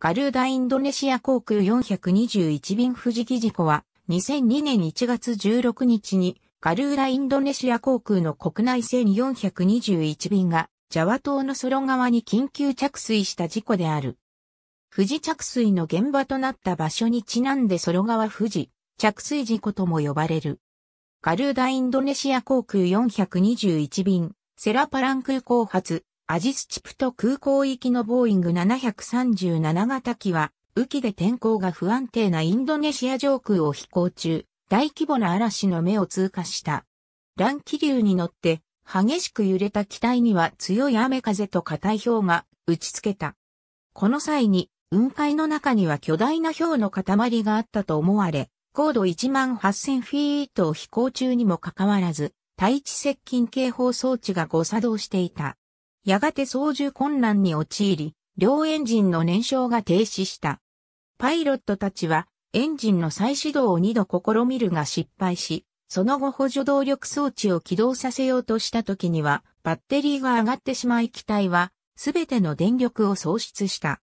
ガルーダ・インドネシア航空421便富士機事故は、2002年1月16日に、ガルーダ・インドネシア航空の国内線421便が、ジャワ島のソロ側に緊急着水した事故である。富士着水の現場となった場所にちなんでソロ川富士着水事故とも呼ばれる。ガルーダ・インドネシア航空421便、セラパラン空港発、アジスチプト空港行きのボーイング737型機は、雨季で天候が不安定なインドネシア上空を飛行中、大規模な嵐の目を通過した。乱気流に乗って、激しく揺れた機体には強い雨風と硬い氷が打ちつけた。この際に、雲海の中には巨大な氷の塊があったと思われ、高度1万8000フィートを飛行中にもかかわらず、対地接近警報装置が誤作動していた。やがて操縦困難に陥り、両エンジンの燃焼が停止した。パイロットたちは、エンジンの再始動を2度試みるが失敗し、その後補助動力装置を起動させようとした時には、バッテリーが上がってしまい機体は、すべての電力を喪失した。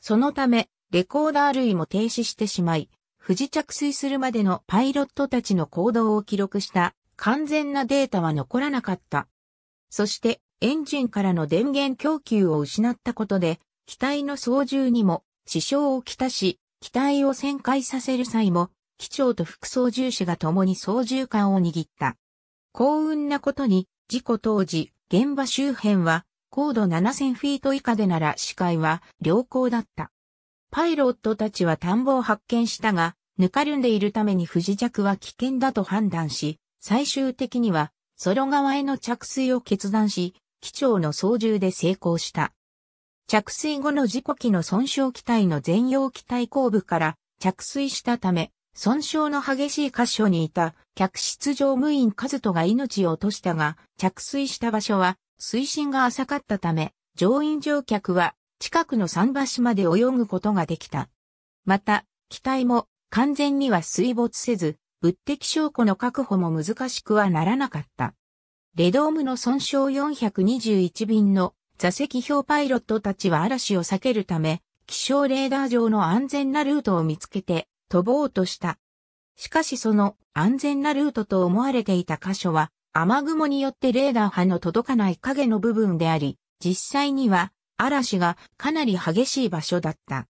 そのため、レコーダー類も停止してしまい、不時着水するまでのパイロットたちの行動を記録した完全なデータは残らなかった。そして、エンジンからの電源供給を失ったことで、機体の操縦にも支障をきたし、機体を旋回させる際も、機長と副操縦士が共に操縦桿を握った。幸運なことに、事故当時、現場周辺は、高度7000フィート以下でなら視界は良好だった。パイロットたちは田んぼを発見したが、ぬかるんでいるために不時着は危険だと判断し、最終的には、ソロ側への着水を決断し、機長の操縦で成功した。着水後の事故機の損傷機体の全容機体後部から着水したため、損傷の激しい箇所にいた客室乗務員カズトが命を落としたが、着水した場所は水深が浅かったため、乗員乗客は近くの桟橋まで泳ぐことができた。また、機体も完全には水没せず、物的証拠の確保も難しくはならなかった。レドームの損傷421便の座席表パイロットたちは嵐を避けるため、気象レーダー上の安全なルートを見つけて飛ぼうとした。しかしその安全なルートと思われていた箇所は雨雲によってレーダー波の届かない影の部分であり、実際には嵐がかなり激しい場所だった。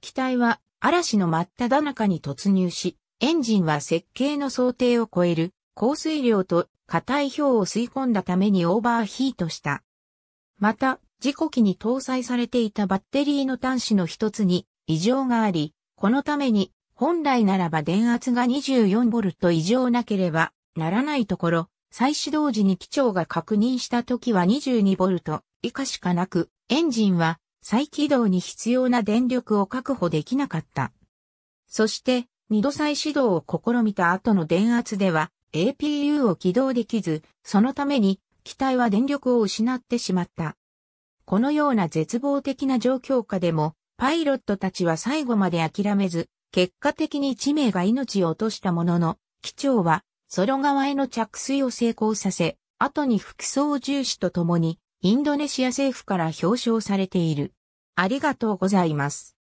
機体は嵐の真っ只中に突入し、エンジンは設計の想定を超える降水量と硬い氷を吸い込んだためにオーバーヒートした。また、事故機に搭載されていたバッテリーの端子の一つに異常があり、このために本来ならば電圧が 24V 以上なければならないところ、再始動時に機長が確認した時は 22V 以下しかなく、エンジンは再起動に必要な電力を確保できなかった。そして、二度再始動を試みた後の電圧では、APU を起動できず、そのために機体は電力を失ってしまった。このような絶望的な状況下でも、パイロットたちは最後まで諦めず、結果的に1名が命を落としたものの、機長は、ソロ側への着水を成功させ、後に副操縦士と共に、インドネシア政府から表彰されている。ありがとうございます。